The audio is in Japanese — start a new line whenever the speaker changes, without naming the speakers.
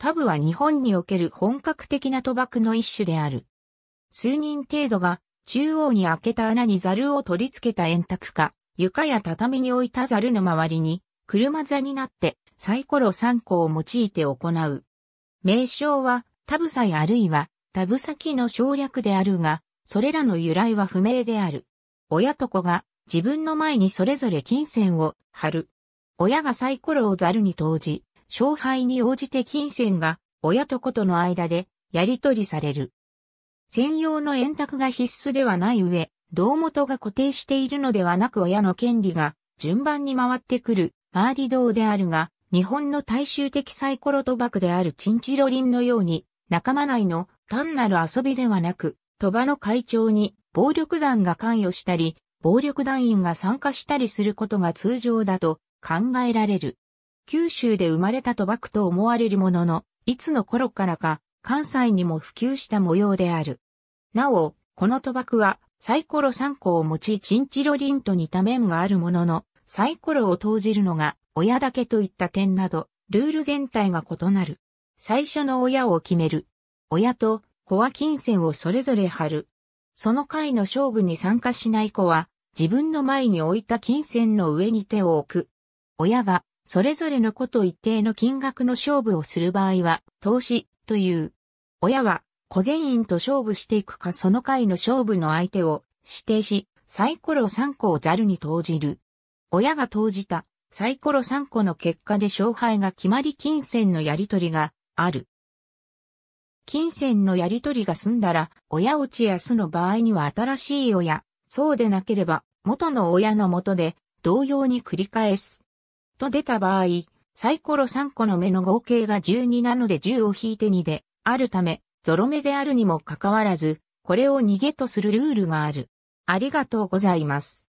タブは日本における本格的な賭博の一種である。数人程度が中央に開けた穴にザルを取り付けた円卓か、床や畳に置いたザルの周りに車座になってサイコロ3個を用いて行う。名称はタブサイあるいはタブ先の省略であるが、それらの由来は不明である。親と子が自分の前にそれぞれ金銭を貼る。親がサイコロをザルに投じ、勝敗に応じて金銭が親と子との間でやり取りされる。専用の円卓が必須ではない上、胴元が固定しているのではなく親の権利が順番に回ってくる回り道であるが、日本の大衆的サイコロ賭博であるチンチロリンのように、仲間内の単なる遊びではなく、賭場の会長に暴力団が関与したり、暴力団員が参加したりすることが通常だと考えられる。九州で生まれた賭博と思われるものの、いつの頃からか関西にも普及した模様である。なお、この賭博はサイコロ3個を持ち、チンチロリンと似た面があるものの、サイコロを投じるのが親だけといった点など、ルール全体が異なる。最初の親を決める。親と子は金銭をそれぞれ貼る。その回の勝負に参加しない子は、自分の前に置いた金銭の上に手を置く。親がそれぞれの子と一定の金額の勝負をする場合は、投資という。親は、小全員と勝負していくかその回の勝負の相手を指定し、サイコロ3個をザルに投じる。親が投じたサイコロ3個の結果で勝敗が決まり金銭のやり取りがある。金銭のやり取りが済んだら、親落ちや巣の場合には新しい親、そうでなければ元の親の元で同様に繰り返す。と出た場合、サイコロ3個の目の合計が12なので10を引いて2で、あるため、ゾロ目であるにもかかわらず、これを逃げとするルールがある。ありがとうございます。